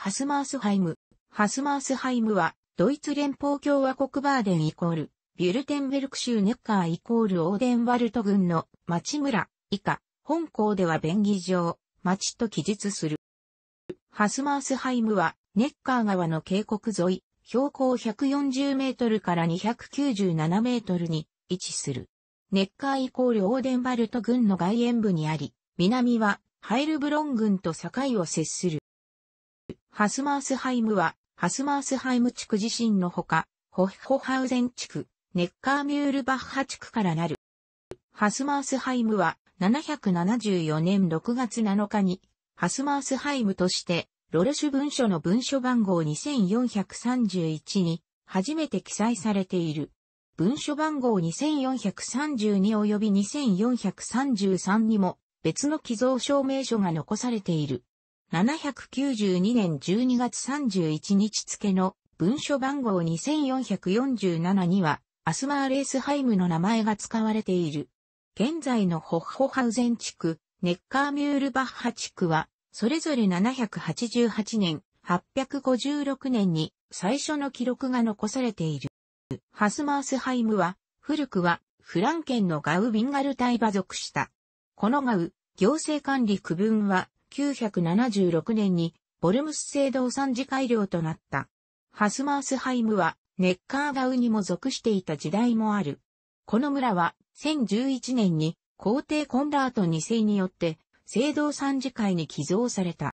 ハスマースハイム。ハスマースハイムは、ドイツ連邦共和国バーデンイコール、ビュルテンベルク州ネッカーイコールオーデンワルト郡の町村、以下、本校では便宜上、町と記述する。ハスマースハイムは、ネッカー川の渓谷沿い、標高140メートルから297メートルに位置する。ネッカーイコールオーデンバルト郡の外縁部にあり、南はハイルブロン郡と境を接する。ハスマースハイムは、ハスマースハイム地区自身のほか、ホッホハウゼン地区、ネッカーミュールバッハ地区からなる。ハスマースハイムは、774年6月7日に、ハスマースハイムとして、ロルシュ文書の文書番号2431に、初めて記載されている。文書番号2432及び2433にも、別の寄贈証明書が残されている。792年12月31日付の文書番号2447には、アスマーレースハイムの名前が使われている。現在のホッホハウゼン地区、ネッカーミュールバッハ地区は、それぞれ788年、856年に最初の記録が残されている。ハスマースハイムは、古くはフランケンのガウ・ビンガルタイ属した。このガウ、行政管理区分は1976年にボルムス制度三次改良となった。ハスマースハイムはネッカーガウにも属していた時代もある。この村は1011年に皇帝コンラート2世によって聖堂参事会に寄贈された。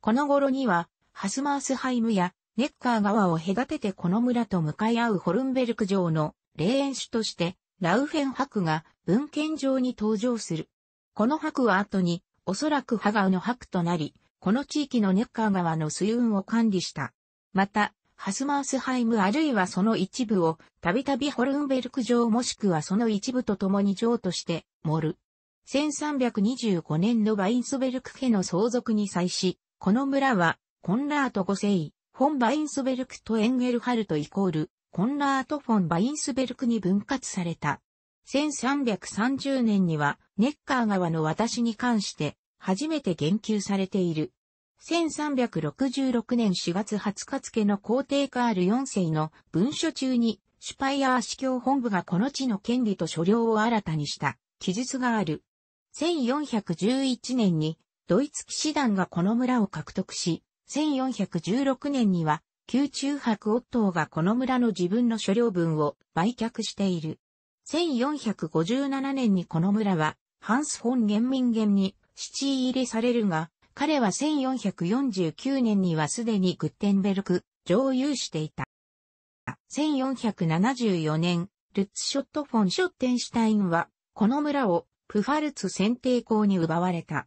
この頃にはハスマースハイムやネッカー川を隔ててこの村と向かい合うホルンベルク城の霊園主としてラウフェン博が文献上に登場する。この博は後におそらくハガウの白となり、この地域のネッカー川の水運を管理した。また、ハスマースハイムあるいはその一部を、たびたびホルンベルク城もしくはその一部と共に城として、盛る。1325年のバインスベルク家の相続に際し、この村は、コンラート5世、フォン・バインスベルクとエンゲルハルトイコール、コンラート・フォン・バインスベルクに分割された。1330年には、ネッカー川の私に関して、初めて言及されている。1366年4月20日付の皇帝カール4世の文書中に、シュパイアー司教本部がこの地の権利と所領を新たにした記述がある。1411年にドイツ騎士団がこの村を獲得し、1416年には宮中白夫ッがこの村の自分の所領分を売却している。1457年にこの村はハンス・フォン・ゲンミンゲンに七位入りされるが、彼は1449年にはすでにグッテンベルク、上有していた。1474年、ルッツショットフォン・ショッテンシュタインは、この村をプファルツ選定校に奪われた。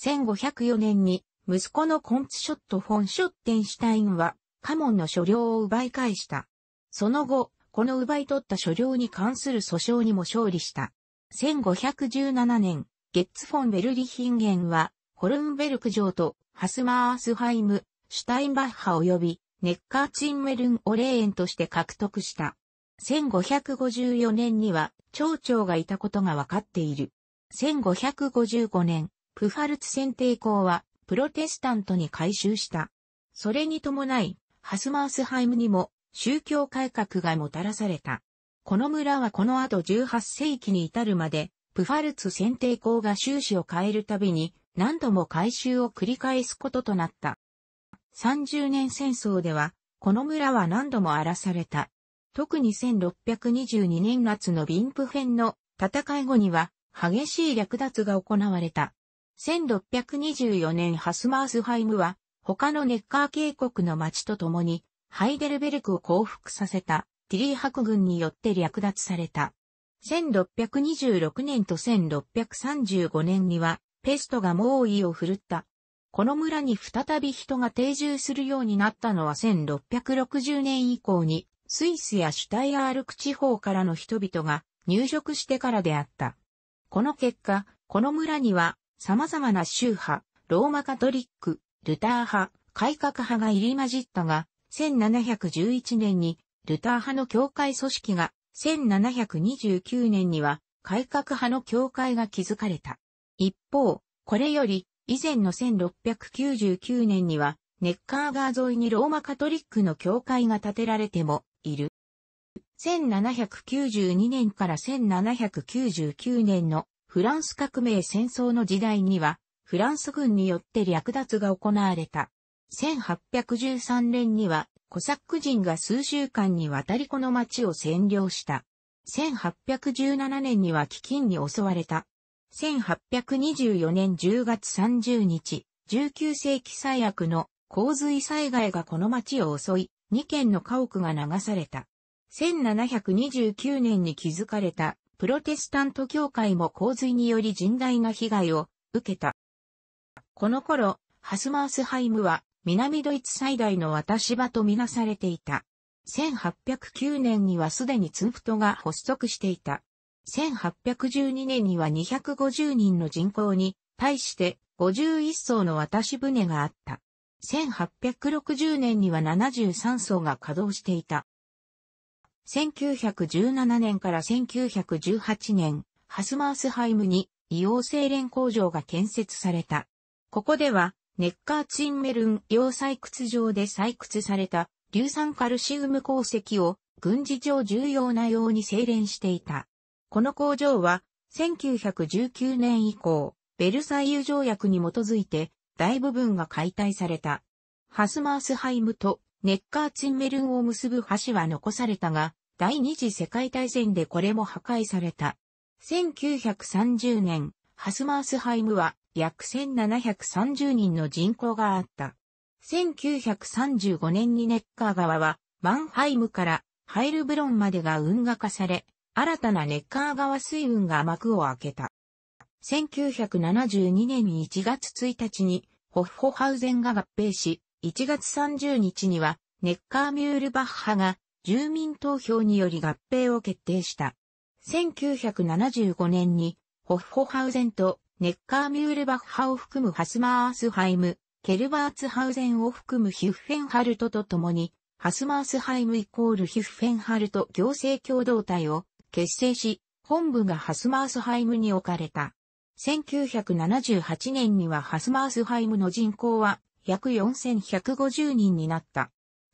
1504年に、息子のコンツショットフォン・ショッテンシュタインは、カモンの所領を奪い返した。その後、この奪い取った所領に関する訴訟にも勝利した。1517年、ゲッツフォンベルリヒンゲンは、ホルンベルク城とハスマースハイム、シュタインバッハ及びネッカーチンメルンオレーンとして獲得した。1554年には町長がいたことが分かっている。1555年、プファルツ選定校はプロテスタントに改修した。それに伴い、ハスマースハイムにも宗教改革がもたらされた。この村はこの後18世紀に至るまでプファルツ選定校が収支を変えるたびに何度も改修を繰り返すこととなった。30年戦争では、この村は何度も荒らされた。特に1622年夏のビンプ編の戦い後には激しい略奪が行われた。1624年ハスマースハイムは他のネッカー渓谷の町と共にハイデルベルクを降伏させたティリー白軍によって略奪された。1626年と1635年には、ペストが猛威を振るった。この村に再び人が定住するようになったのは1660年以降に、スイスやシュタイアールク地方からの人々が入植してからであった。この結果、この村には様々な宗派、ローマカトリック、ルター派、改革派が入り混じったが、1711年にルター派の教会組織が1729年には改革派の教会が築かれた。一方、これより以前の1699年にはネッカー川沿いにローマカトリックの教会が建てられてもいる。1792年から1799年のフランス革命戦争の時代にはフランス軍によって略奪が行われた。1813年にはコサック人が数週間にわたりこの町を占領した。1817年には飢饉に襲われた。1824年10月30日、19世紀最悪の洪水災害がこの町を襲い、2軒の家屋が流された。1729年に築かれたプロテスタント教会も洪水により甚大な被害を受けた。この頃、ハスマースハイムは南ドイツ最大の渡し場とみなされていた。1809年にはすでにツンフトが発足していた。1812年には250人の人口に対して51艘の渡し船があった。1860年には73艘が稼働していた。1917年から1918年、ハスマースハイムに硫黄精錬工場が建設された。ここではネッカーツインメルン要採掘場で採掘された硫酸カルシウム鉱石を軍事上重要な用に精錬していた。この工場は1919年以降、ベルサイユ条約に基づいて大部分が解体された。ハスマースハイムとネッカーツインメルンを結ぶ橋は残されたが、第二次世界大戦でこれも破壊された。1930年、ハスマースハイムは約1730人の人口があった。1935年にネッカー川は、マンハイムからハイルブロンまでが運河化され、新たなネッカー川水運が幕を開けた。1972年1月1日にホッホハウゼンが合併し、1月30日にはネッカーミュールバッハが住民投票により合併を決定した。1975年にホッホハウゼンとネッカーミュールバッハを含むハスマースハイム、ケルバーツハウゼンを含むヒュッフェンハルトと共に、ハスマースハイムイコールヒュッフェンハルト行政共同体を結成し、本部がハスマースハイムに置かれた。1978年にはハスマースハイムの人口は約4150人になった。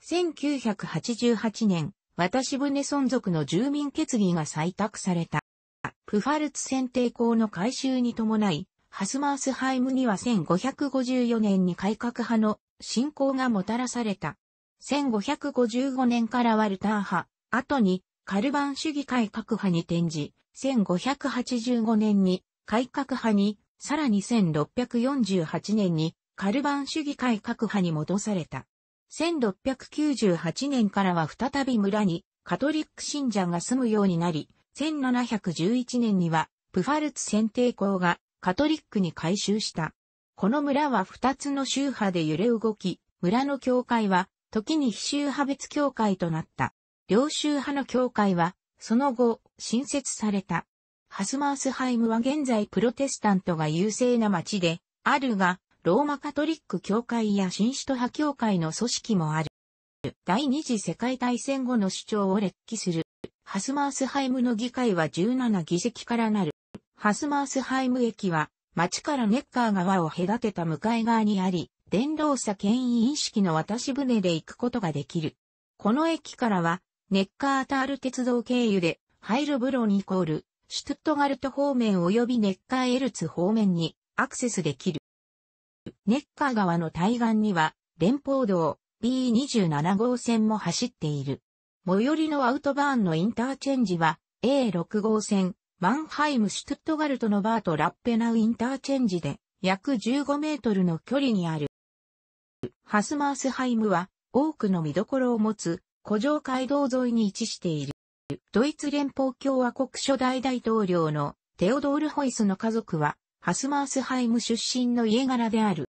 1988年、渡し船存続の住民決議が採択された。プファルツ選定校の改修に伴い、ハスマースハイムには1554年に改革派の信仰がもたらされた。1555年からワルター派、後にカルバン主義改革派に転じ、1585年に改革派に、さらに1648年にカルバン主義改革派に戻された。1698年からは再び村にカトリック信者が住むようになり、1711年には、プファルツ選定校がカトリックに改修した。この村は2つの宗派で揺れ動き、村の教会は、時に非宗派別教会となった。領宗派の教会は、その後、新設された。ハスマースハイムは現在プロテスタントが優勢な町で、あるが、ローマカトリック教会や新首都派教会の組織もある。第二次世界大戦後の主張を列記する。ハスマースハイムの議会は17議席からなる。ハスマースハイム駅は、町からネッカー川を隔てた向かい側にあり、電動車牽引式の渡し船で行くことができる。この駅からは、ネッカータール鉄道経由で、ハイルブロンイコール、シュトゥットガルト方面及びネッカーエルツ方面にアクセスできる。ネッカー川の対岸には、連邦道 B27 号線も走っている。最寄りのアウトバーンのインターチェンジは A6 号線、マンハイム・シュトゥットガルトのバーとラッペナウインターチェンジで約15メートルの距離にある。ハスマースハイムは多くの見どころを持つ古城街道沿いに位置している。ドイツ連邦共和国初代大統領のテオドール・ホイスの家族はハスマースハイム出身の家柄である。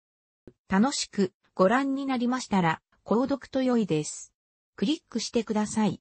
楽しくご覧になりましたら、購読と良いです。クリックしてください。